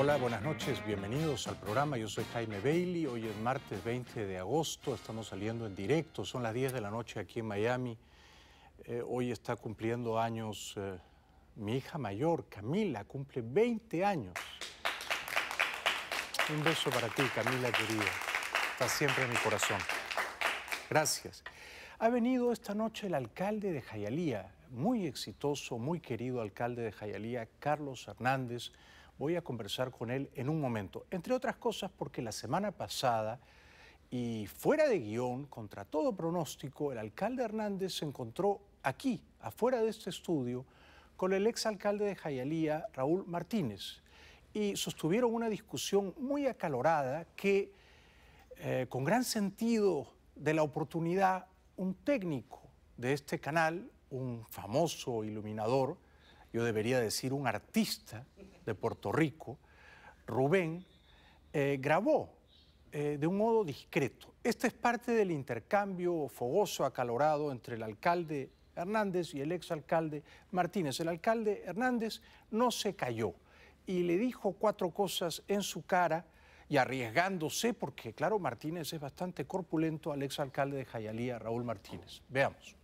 Hola, buenas noches, bienvenidos al programa. Yo soy Jaime Bailey. Hoy es martes 20 de agosto, estamos saliendo en directo, son las 10 de la noche aquí en Miami. Eh, hoy está cumpliendo años eh, mi hija mayor, Camila, cumple 20 años. Un beso para ti, Camila querida. Está siempre en mi corazón. Gracias. Ha venido esta noche el alcalde de Jayalía, muy exitoso, muy querido alcalde de Jayalía, Carlos Hernández Voy a conversar con él en un momento, entre otras cosas porque la semana pasada, y fuera de guión, contra todo pronóstico, el alcalde Hernández se encontró aquí, afuera de este estudio, con el exalcalde de Jayalía, Raúl Martínez, y sostuvieron una discusión muy acalorada que, eh, con gran sentido de la oportunidad, un técnico de este canal, un famoso iluminador, yo debería decir un artista de Puerto Rico, Rubén, eh, grabó eh, de un modo discreto. Este es parte del intercambio fogoso, acalorado entre el alcalde Hernández y el exalcalde Martínez. El alcalde Hernández no se cayó y le dijo cuatro cosas en su cara y arriesgándose, porque claro, Martínez es bastante corpulento al exalcalde de Jayalía, Raúl Martínez. Veamos.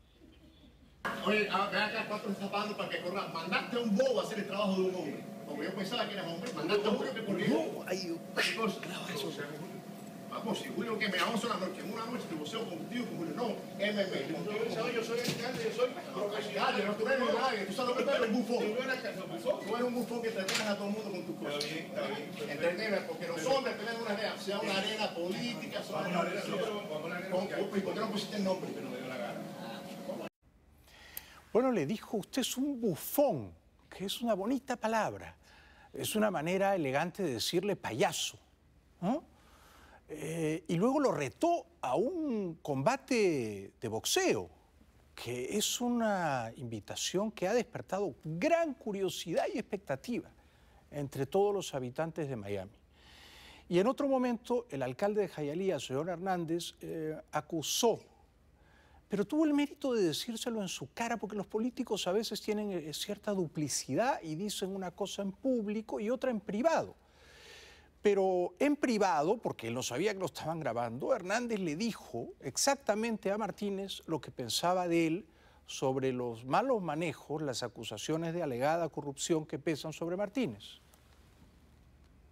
Oye, ah, acá cuatro pagando para que corran. Mandaste a un bobo a hacer el trabajo de un hombre. Como yo pensaba que eras hombre, mandaste a un hombre que corrió. ¿Qué cosa? Vamos, si Julio que me vamos a una noche, En una noche te voceo contigo, con Julio, no, M.M. yo soy el alcalde, yo soy profesional. Yo no tú eres nadie, tú sabes lo que eres un bufón. Tú eres un bufón que atreves a todo el mundo con tus cosas. Está bien, Porque los hombres tienen una arena, sea una arena política, sea una arena... ¿Por qué no pusiste el nombre? Bueno, le dijo, usted es un bufón, que es una bonita palabra. Es una manera elegante de decirle payaso. Eh, y luego lo retó a un combate de boxeo, que es una invitación que ha despertado gran curiosidad y expectativa entre todos los habitantes de Miami. Y en otro momento, el alcalde de Jayalía, señor Hernández, eh, acusó pero tuvo el mérito de decírselo en su cara, porque los políticos a veces tienen eh, cierta duplicidad y dicen una cosa en público y otra en privado. Pero en privado, porque él no sabía que lo estaban grabando, Hernández le dijo exactamente a Martínez lo que pensaba de él sobre los malos manejos, las acusaciones de alegada corrupción que pesan sobre Martínez.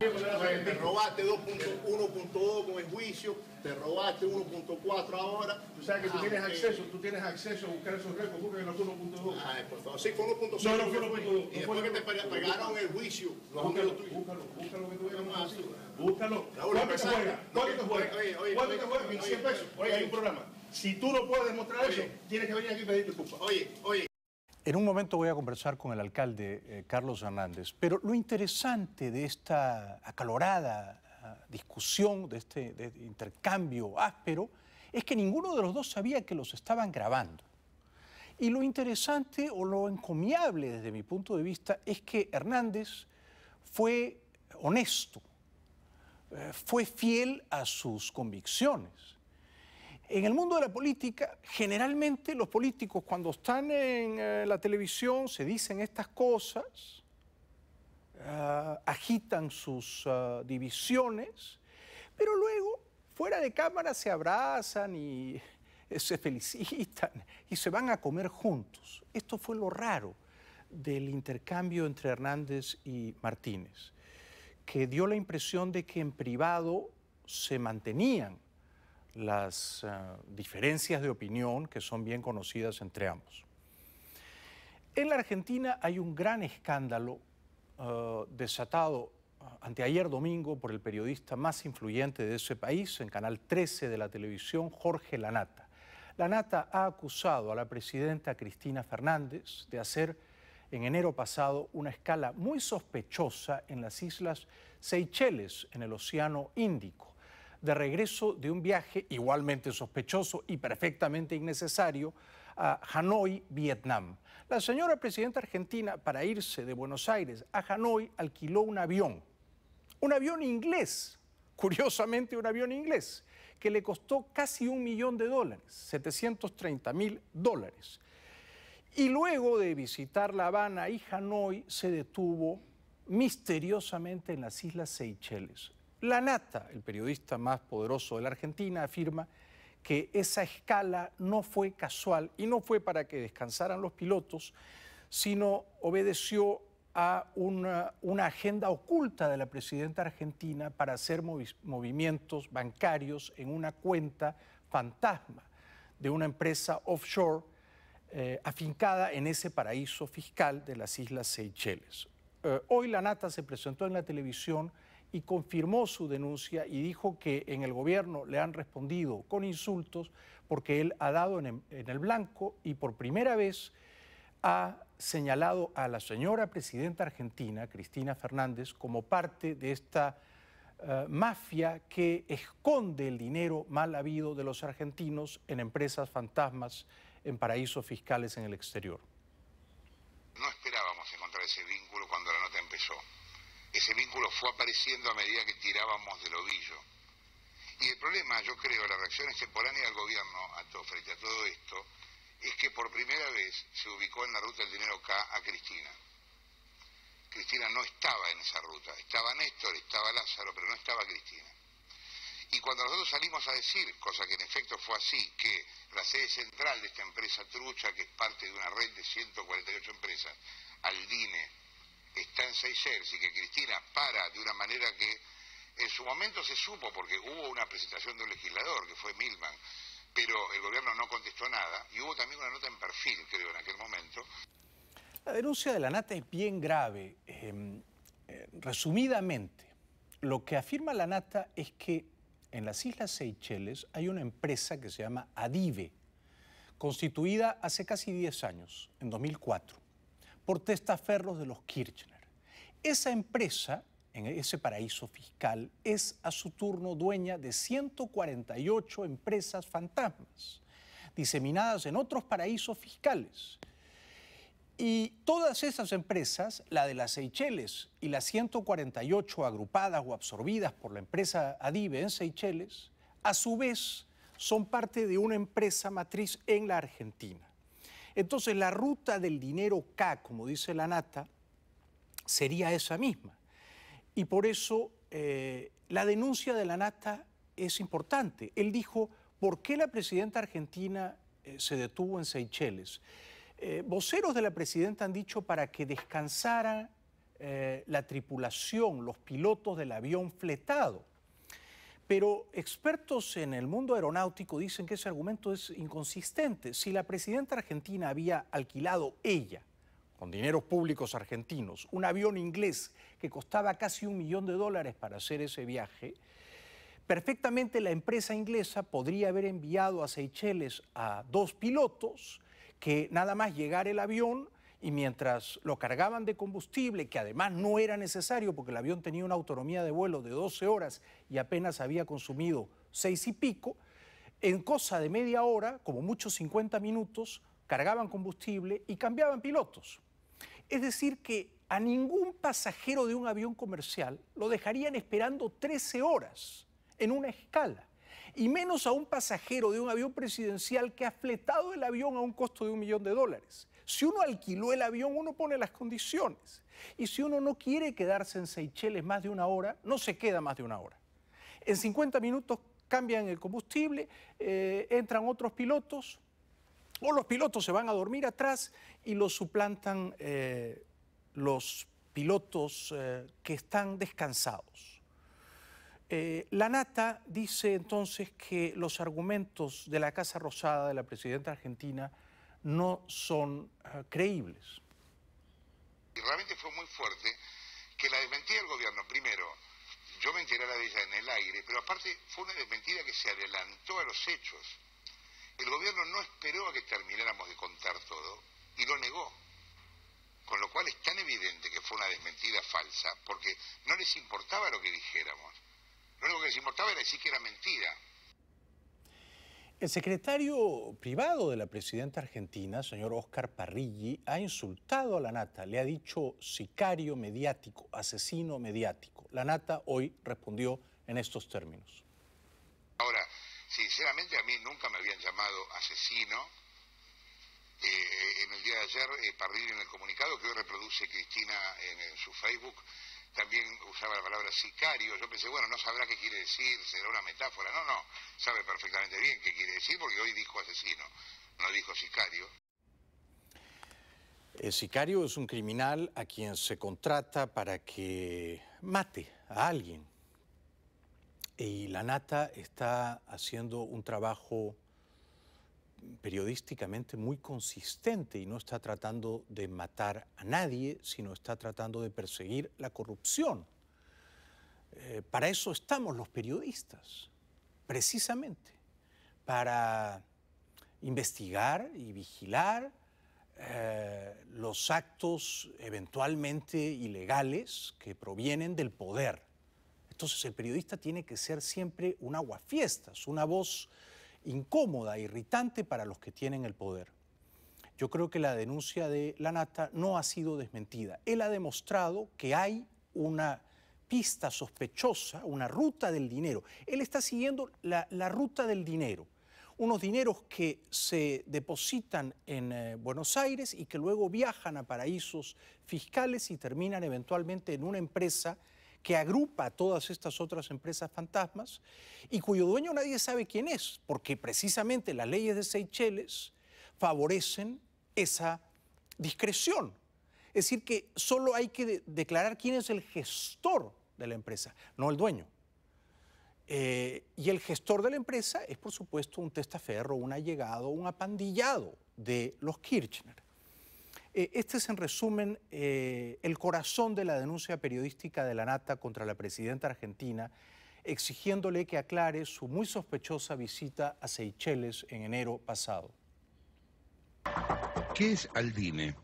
Te robaste 2.1.2 con el juicio, te robaste 1.4 ahora. O sea que tú tienes ah, acceso, tú tienes acceso a buscar esos récords, los 1.2. por favor, sí, fue 1.2. No, fue 1.2. después que te pegaron el juicio, búscalo, lo Búscalo, que tú más Búscalo. ¿Cuánto te juega? ¿Cuánto te juega? Oye, hay un programa. Si tú no puedes mostrar eso, tienes que venir aquí y pedir disculpas. Oye, oye. En un momento voy a conversar con el alcalde eh, Carlos Hernández, pero lo interesante de esta acalorada ah, discusión, este, de este intercambio áspero, es que ninguno de los dos sabía que los estaban grabando. Y lo interesante o lo encomiable desde mi punto de vista es que Hernández fue honesto, eh, fue fiel a sus convicciones en el mundo de la política, generalmente los políticos cuando están en eh, la televisión se dicen estas cosas, ah, agitan sus ah, divisiones, pero luego fuera de cámara se abrazan y eh, se felicitan y se van a comer juntos. Esto fue lo raro del intercambio entre Hernández y Martínez, que dio la impresión de que en privado se mantenían las eh, diferencias de opinión que son bien conocidas entre ambos. En la Argentina hay un gran escándalo eh, desatado eh, anteayer domingo por el periodista más influyente de ese país, en Canal 13 de la televisión, Jorge Lanata. Lanata ha acusado a la presidenta Cristina Fernández de hacer en enero pasado una escala muy sospechosa en las islas Seychelles, en el Océano Índico de regreso de un viaje igualmente sospechoso y perfectamente innecesario a Hanoi, Vietnam. La señora presidenta argentina, para irse de Buenos Aires a Hanoi, alquiló un avión, un avión inglés, curiosamente un avión inglés, que le costó casi un millón de dólares, 730 mil dólares. Y luego de visitar La Habana y Hanoi, se detuvo misteriosamente en las Islas Seychelles. La Nata, el periodista más poderoso de la Argentina, afirma que esa escala no fue casual y no fue para que descansaran los pilotos, sino obedeció a una, agenda oculta de la presidenta argentina para hacer movimientos bancarios en una cuenta fantasma de una empresa offshore eh, afincada en ese paraíso fiscal de las Islas Seychelles. Eh, hoy la nata se presentó en la televisión y confirmó su denuncia y dijo que en el gobierno le han respondido con insultos porque él ha dado en el blanco y por primera vez ha señalado a la señora presidenta argentina, Cristina Fernández, como parte de esta eh, mafia que esconde el dinero mal habido de los argentinos en empresas fantasmas, en paraísos fiscales en el exterior. No esperábamos encontrar ese vínculo ese vínculo fue apareciendo a medida que tirábamos del ovillo. Y el problema, yo creo, la reacción extemporánea del gobierno frente a todo esto, es que por primera vez se ubicó en la ruta del dinero K a Cristina. Cristina no estaba en esa ruta, estaba Néstor, estaba Lázaro, pero no estaba Cristina. Y cuando nosotros salimos a decir, cosa que en efecto fue así, que la sede central de esta empresa trucha, que es parte de una red de 148 empresas, Aldine, está en Seychelles y que Cristina para de una manera que en su momento se supo porque hubo una presentación de un legislador que fue Milman, pero el gobierno no contestó nada y hubo también una nota en perfil, creo, en aquel momento. La denuncia de la nata es bien grave. Em, eh, resumidamente, lo que afirma la nata es que en las Islas Seychelles hay una empresa que se llama Adive, constituida hace casi 10 años, en 2004 por testaferros de los Kirchner. Esa empresa, en ese paraíso fiscal, es a su turno dueña de 148 empresas fantasmas, diseminadas en otros paraísos fiscales. Y todas esas empresas, la de las Seychelles y las 148 agrupadas o absorbidas por la empresa Adive en Seychelles, a su vez son parte de una empresa matriz en la Argentina. Entonces la ruta del dinero K, como dice la nata, sería esa misma. Y por eso eh, la denuncia de la nata es importante. Él dijo, ¿por qué la presidenta argentina eh, se detuvo en Seychelles? Eh, voceros de la presidenta han dicho para que descansara la tripulación, los pilotos del avión fletado. Pero expertos en el mundo aeronáutico dicen que ese argumento es inconsistente. Si la presidenta argentina había alquilado ella, con dineros públicos argentinos, un avión inglés que costaba casi un millón de dólares para hacer ese viaje, perfectamente la empresa inglesa podría haber enviado a Seychelles a dos pilotos que nada más llegar el avión y mientras lo cargaban de combustible, que además no era necesario porque el avión tenía una autonomía de vuelo de 12 horas y apenas había consumido seis y pico, en cosa de media hora, como muchos 50 minutos, cargaban combustible y cambiaban pilotos. Es decir, que a ningún pasajero de un avión comercial lo dejarían esperando 13 horas en una escala, y menos a un pasajero de un avión presidencial que ha fletado el avión a un costo de un millón de dólares. Si uno alquiló el avión, uno pone las condiciones. Y si uno no quiere quedarse en Seychelles más de una hora, no se queda más de una hora. En 50 minutos cambian el combustible, eh, entran otros pilotos, o los pilotos se van a dormir atrás y los suplantan eh, los pilotos eh, que están descansados. la Nata dice entonces que los argumentos de la Casa Rosada, de la presidenta argentina, no son ah, creíbles. Y realmente fue muy fuerte que la desmentida del gobierno, primero, yo me enterara de ella en el aire, pero aparte fue una desmentida que se adelantó a los hechos. El gobierno no esperó a que termináramos de contar todo y lo negó. Con lo cual es tan evidente que fue una desmentida falsa, porque no les importaba lo que dijéramos. Lo único que les importaba era decir que era mentira. El secretario privado de la presidenta argentina, señor Oscar Parrilli, ha insultado a la nata, le ha dicho sicario mediático, asesino mediático. La nata hoy respondió en estos términos. Ahora, sinceramente a mí nunca me habían llamado asesino. Eh, en el día de ayer, eh, Parrilli en el comunicado que hoy reproduce Cristina en su Facebook también usaba la palabra sicario, yo pensé, bueno, no sabrá qué quiere decir, será una metáfora, no, no, sabe perfectamente bien qué quiere decir porque hoy dijo asesino, no dijo sicario. El sicario es un criminal a quien se contrata para que mate a alguien. Y la nata está haciendo un trabajo periodísticamente muy consistente y no está tratando de matar a nadie, sino está tratando de perseguir la corrupción. Eh, para eso estamos los periodistas, precisamente, para investigar y vigilar eh, los actos eventualmente ilegales que provienen del poder. Entonces el periodista tiene que ser siempre un aguafiestas, una voz incómoda, irritante para los que tienen el poder. Yo creo que la denuncia de Lanata no ha sido desmentida. Él ha demostrado que hay una pista sospechosa, una ruta del dinero. Él está siguiendo la, ruta del dinero unos dineros que se depositan en eh, Buenos Aires y que luego viajan a paraísos fiscales y terminan eventualmente en una empresa que agrupa todas estas otras empresas fantasmas y cuyo dueño nadie sabe quién es, porque precisamente las leyes de Seychelles favorecen esa discreción. Es decir, que solo hay que declarar quién es el gestor de la empresa, no el dueño. Eh, y el gestor de la empresa es, por supuesto, un testaferro, un allegado, un apandillado de los Kirchner. Eh, este es en resumen eh, el corazón de la denuncia periodística de la Nata contra la presidenta argentina, exigiéndole que aclare su muy sospechosa visita a Seychelles en enero pasado. ¿Qué es Aldine?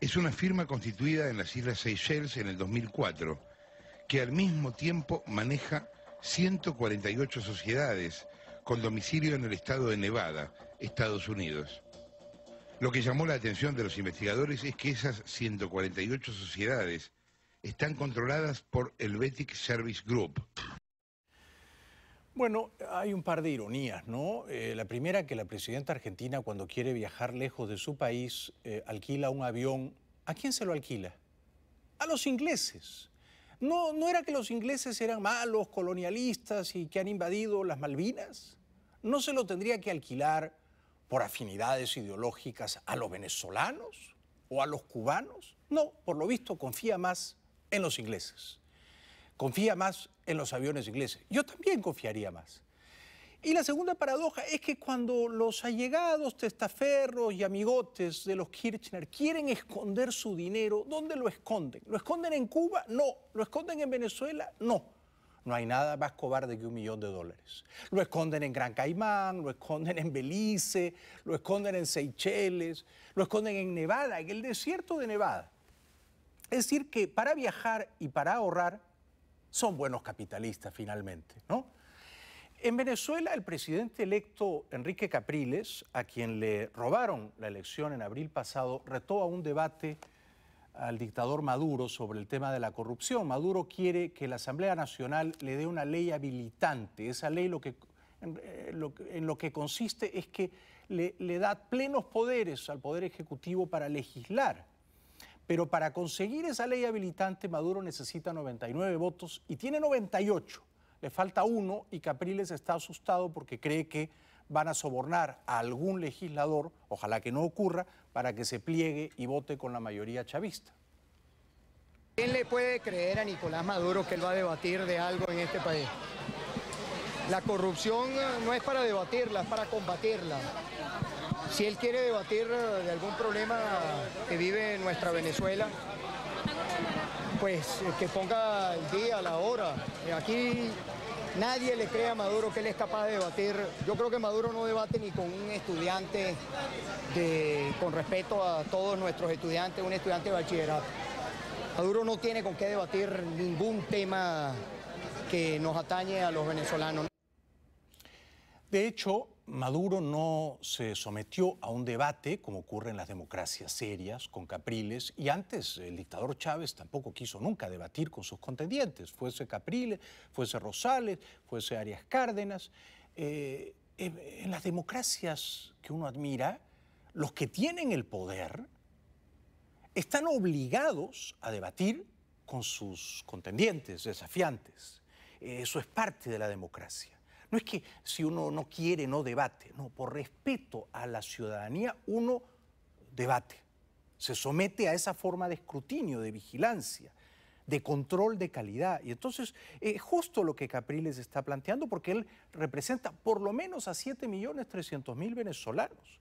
Es una firma constituida en las Islas Seychelles en el 2004, que al mismo tiempo maneja 148 sociedades con domicilio en el estado de Nevada, Estados Unidos. Lo que llamó la atención de los investigadores es que esas 148 sociedades están controladas por el Betic Service Group. Bueno, hay un par de ironías, ¿no? Eh, la primera, que la presidenta argentina cuando quiere viajar lejos de su país eh, alquila un avión. ¿A quién se lo alquila? A los ingleses. No, ¿No era que los ingleses eran malos, colonialistas y que han invadido las Malvinas? ¿No se lo tendría que alquilar por afinidades ideológicas a los venezolanos o a los cubanos. No, por lo visto confía más en los ingleses. Confía más en los aviones ingleses. Yo también confiaría más. Y la segunda paradoja es que cuando los allegados, testaferros y amigotes de los Kirchner quieren esconder su dinero, ¿dónde lo esconden? ¿Lo esconden en Cuba? No. ¿Lo esconden en Venezuela? No. No hay nada más cobarde que un millón de dólares. Lo esconden en Gran Caimán, lo esconden en Belice, lo esconden en Seychelles, lo esconden en Nevada, en el desierto de Nevada. Es decir, que para viajar y para ahorrar son buenos capitalistas finalmente, ¿no? En Venezuela, el presidente electo Enrique Capriles, a quien le robaron la elección en abril pasado, retó a un debate al dictador Maduro sobre el tema de la corrupción. Maduro quiere que la Asamblea Nacional le dé una ley habilitante. Esa ley eh, lo que, en, lo, que consiste es que le, le da plenos poderes al Poder Ejecutivo para legislar. Pero para conseguir esa ley habilitante, Maduro necesita 99 votos y tiene 98. Le falta uno y Capriles está asustado porque cree que van a sobornar a algún legislador, ojalá que no ocurra, para que se pliegue y vote con la mayoría chavista. ¿Quién le puede creer a Nicolás Maduro que él va a debatir de algo en este país? La corrupción eh, no es para debatirla, es para combatirla. Si él quiere debatir eh, de algún problema que vive nuestra Venezuela, pues eh, que ponga el día, la hora. Aquí Nadie le cree a Maduro que él es capaz de debatir. Yo creo que Maduro no debate ni con un estudiante, de, con respeto a todos nuestros estudiantes, un estudiante de bachillerato. Maduro no tiene con qué debatir ningún tema que nos atañe a los venezolanos. De hecho, Maduro no se sometió a un debate como ocurre en las democracias serias, con Capriles, y antes el dictador Chávez tampoco quiso nunca debatir con sus contendientes, fuese Capriles, fuese Rosales, fuese Arias Cárdenas. Eh, eh, en las democracias que uno admira, los que tienen el poder están obligados a debatir con sus contendientes, desafiantes. Eso es parte de la democracia. No es que si uno no quiere, no debate. No, por respeto a la ciudadanía, uno debate. Se somete a esa forma de escrutinio, de vigilancia, de control de calidad. Y entonces es justo lo que Capriles está planteando porque él representa por lo menos a 7.300.000 venezolanos.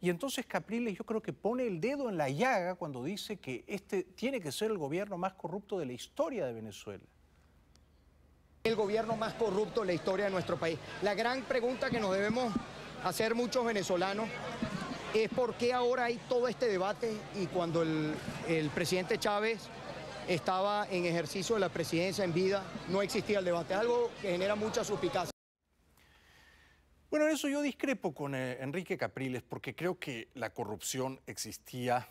Y entonces Capriles yo creo que pone el dedo en la llaga cuando dice que este tiene que ser el gobierno más corrupto de la historia de Venezuela. El gobierno más corrupto en la historia de nuestro país. La gran pregunta que nos debemos hacer muchos venezolanos es por qué ahora hay todo este debate y cuando el, presidente Chávez estaba en ejercicio de la presidencia en vida, no existía el debate. algo que genera mucha suspicacia. Bueno, en eso yo discrepo con eh, Enrique Capriles porque creo que la corrupción existía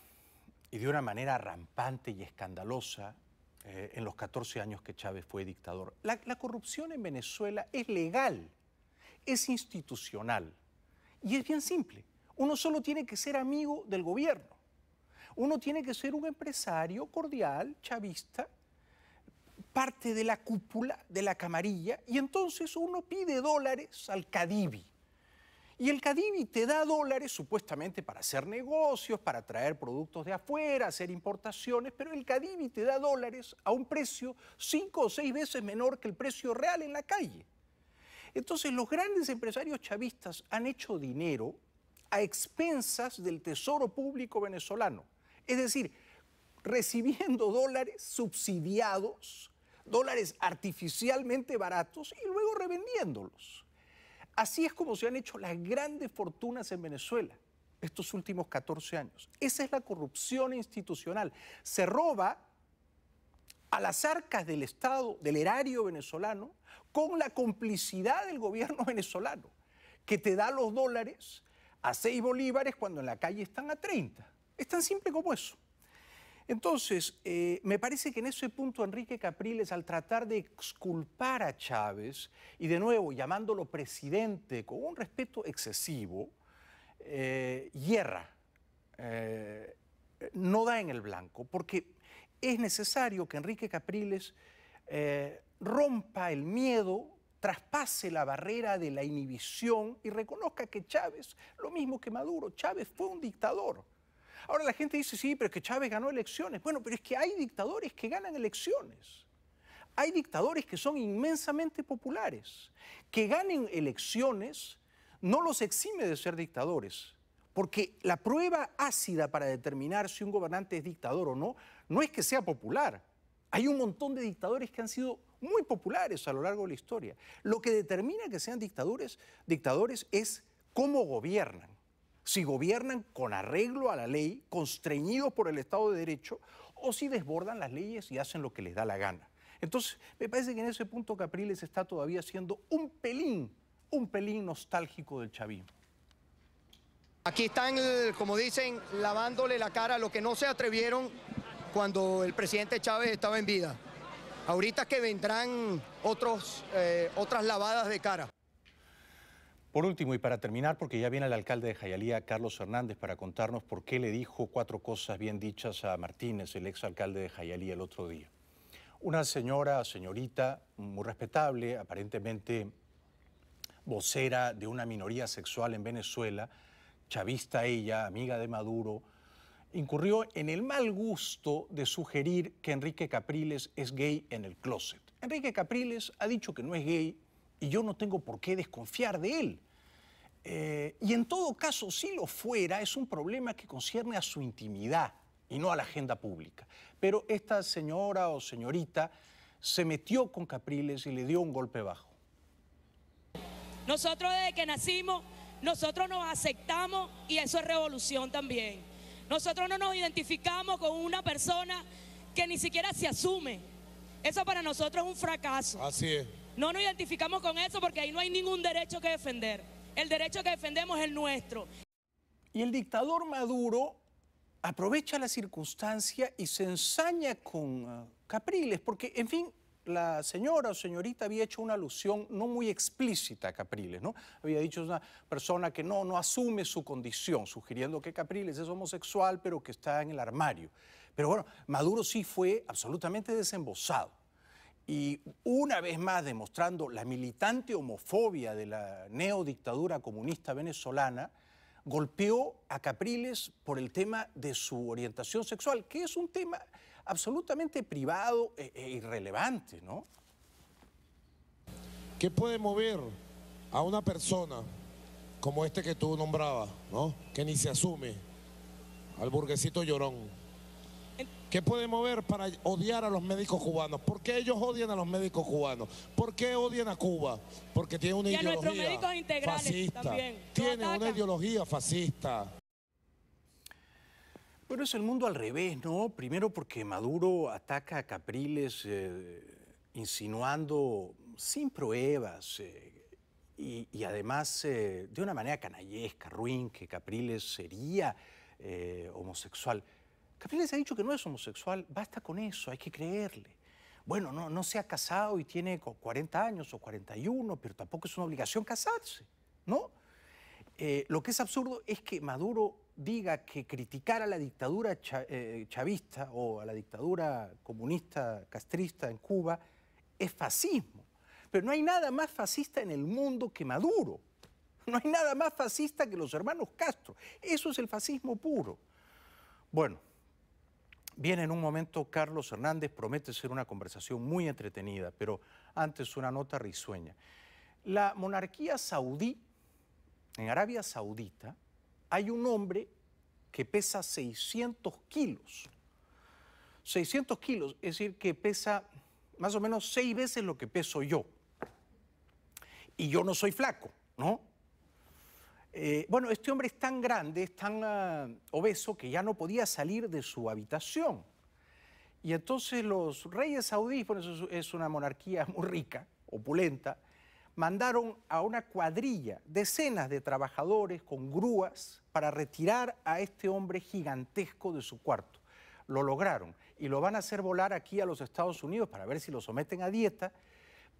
y de una manera rampante y escandalosa eh, en los 14 años que Chávez fue dictador. La, la corrupción en Venezuela es legal, es institucional y es bien simple. Uno solo tiene que ser amigo del gobierno. Uno tiene que ser un empresario cordial, chavista, parte de la cúpula, de la camarilla, y entonces uno pide dólares al Cadivi. Y el Cadivi te da dólares supuestamente para hacer negocios, para traer productos de afuera, hacer importaciones, pero el Cadivi te da dólares a un precio cinco o seis veces menor que el precio real en la calle. Entonces los grandes empresarios chavistas han hecho dinero a expensas del Tesoro Público venezolano. Es decir, recibiendo dólares subsidiados, dólares artificialmente baratos y luego revendiéndolos. Así es como se han hecho las grandes fortunas en Venezuela estos últimos 14 años. Esa es la corrupción institucional. Se roba a las arcas del Estado, del erario venezolano, con la complicidad del gobierno venezolano, que te da los dólares a 6 bolívares cuando en la calle están a 30. Es tan simple como eso. Entonces, eh, me parece que en ese punto Enrique Capriles, al tratar de exculpar a Chávez, y de nuevo llamándolo presidente con un respeto excesivo, hierra, eh, eh, no da en el blanco, porque es necesario que Enrique Capriles rompa el miedo traspase la barrera de la inhibición y reconozca que Chávez, lo mismo que Maduro, Chávez fue un dictador, Ahora la gente dice, sí, pero es que Chávez ganó elecciones. Bueno, pero es que hay dictadores que ganan elecciones. Hay dictadores que son inmensamente populares. Que ganen elecciones no los exime de ser dictadores. Porque la prueba ácida para determinar si un gobernante es dictador o no, no es que sea popular. Hay un montón de dictadores que han sido muy populares a lo largo de la historia. Lo que determina que sean dictadores, dictadores es cómo gobiernan si gobiernan con arreglo a la ley, constreñidos por el Estado de Derecho, o si desbordan las leyes y hacen lo que les da la gana. Entonces, me parece que en ese punto Capriles está todavía siendo un pelín, un pelín nostálgico del chavismo. Aquí están, eh, como dicen, lavándole la cara a lo que no se atrevieron cuando el presidente Chávez estaba en vida. Ahorita que vendrán otros, eh, otras lavadas de cara. Por último, y para terminar, porque ya viene el alcalde de Jayalía, Carlos Hernández, para contarnos por qué le dijo cuatro cosas bien dichas a Martínez, el ex alcalde de Jayalía, el otro día. Una señora, señorita, muy respetable, aparentemente vocera de una minoría sexual en Venezuela, chavista ella, amiga de Maduro, incurrió en el mal gusto de sugerir que Enrique Capriles es gay en el closet. Enrique Capriles ha dicho que no es gay y yo no tengo por qué desconfiar de él. Eh, y en todo caso, si lo fuera, es un problema que concierne a su intimidad y no a la agenda pública. Pero esta señora o señorita se metió con Capriles y le dio un golpe bajo. Nosotros desde que nacimos, nosotros nos aceptamos y eso es revolución también. Nosotros no nos identificamos con una persona que ni siquiera se asume. Eso para nosotros es un fracaso. Así es. No nos identificamos con eso porque ahí no hay ningún derecho que defender. El derecho que defendemos es el nuestro. Y el dictador Maduro aprovecha la circunstancia y se ensaña con ah, Capriles, porque, en fin, la señora o señorita había hecho una alusión no muy explícita a Capriles, ¿no? Había dicho una persona que no, no asume su condición, sugiriendo que Capriles es homosexual, pero que está en el armario. Pero bueno, Maduro sí fue absolutamente desembosado y una vez más demostrando la militante homofobia de la neodictadura comunista venezolana, golpeó a Capriles por el tema de su orientación sexual, que es un tema absolutamente privado e, e irrelevante, ¿no? ¿Qué puede mover a una persona como este que tú nombrabas, ¿no? Que ni se asume, al burguesito llorón? ¿Qué puede mover para odiar a los médicos cubanos? ¿Por qué ellos odian a los médicos cubanos? ¿por qué odian a Cuba? Porque tiene una ideología fascista. También. Tiene una ideología fascista. Bueno, es el mundo al revés, ¿no? Primero porque Maduro ataca a Capriles eh, insinuando sin pruebas eh, y, además eh, de una manera canallesca, ruin, que Capriles sería homosexual. Capriles ha dicho que no es homosexual, basta con eso, hay que creerle. Bueno, no, se ha casado y tiene 40 años o 41, pero tampoco es una obligación casarse, ¿no? Eh, lo que es absurdo es que Maduro diga que criticar a la dictadura eh, chavista o a la dictadura comunista castrista en Cuba es fascismo. Pero no hay nada más fascista en el mundo que Maduro. No hay nada más fascista que los hermanos Castro. Eso es el fascismo puro. Bueno, Viene en un momento Carlos Hernández, promete ser una conversación muy entretenida, pero antes una nota risueña. La monarquía saudí, en Arabia Saudita, hay un hombre que pesa 600 kilos. 600 kilos, es decir, que pesa más o menos seis veces lo que peso yo. Y yo no soy flaco, ¿no? Eh, bueno, este hombre es tan grande, es tan ah, obeso que ya no podía salir de su habitación. Y entonces los reyes saudíes, es una monarquía muy rica, opulenta, mandaron a una cuadrilla, decenas de trabajadores con grúas para retirar a este hombre gigantesco de su cuarto. Lo lograron y lo van a hacer volar aquí a los Estados Unidos para ver si lo someten a dieta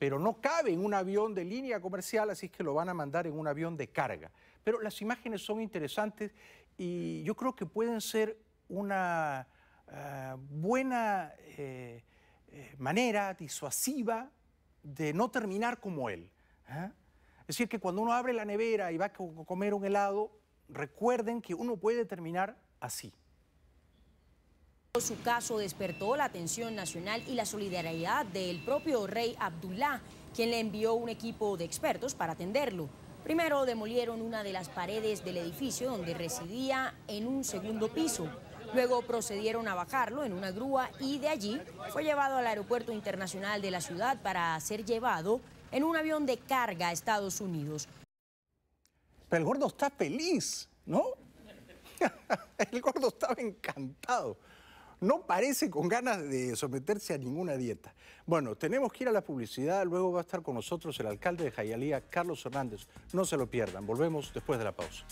pero no cabe en un avión de línea comercial, así es que lo van a mandar en un avión de carga. Pero las imágenes son interesantes y yo creo que pueden ser una eh, buena eh, eh, manera disuasiva de no terminar como él. Es decir, que cuando uno abre la nevera y va a comer un helado, recuerden que uno puede terminar así. Su caso despertó la atención nacional y la solidaridad del propio rey Abdullah, quien le envió un equipo de expertos para atenderlo. Primero demolieron una de las paredes del edificio donde residía en un segundo piso. Luego procedieron a bajarlo en una grúa y de allí fue llevado al aeropuerto internacional de la ciudad para ser llevado en un avión de carga a Estados Unidos. Pero el gordo está feliz, ¿no? El gordo estaba encantado no parece con ganas de someterse a ninguna dieta. Bueno, tenemos que ir a la publicidad, luego va a estar con nosotros el alcalde de Jayalía, Carlos Hernández. No se lo pierdan, volvemos después de la pausa.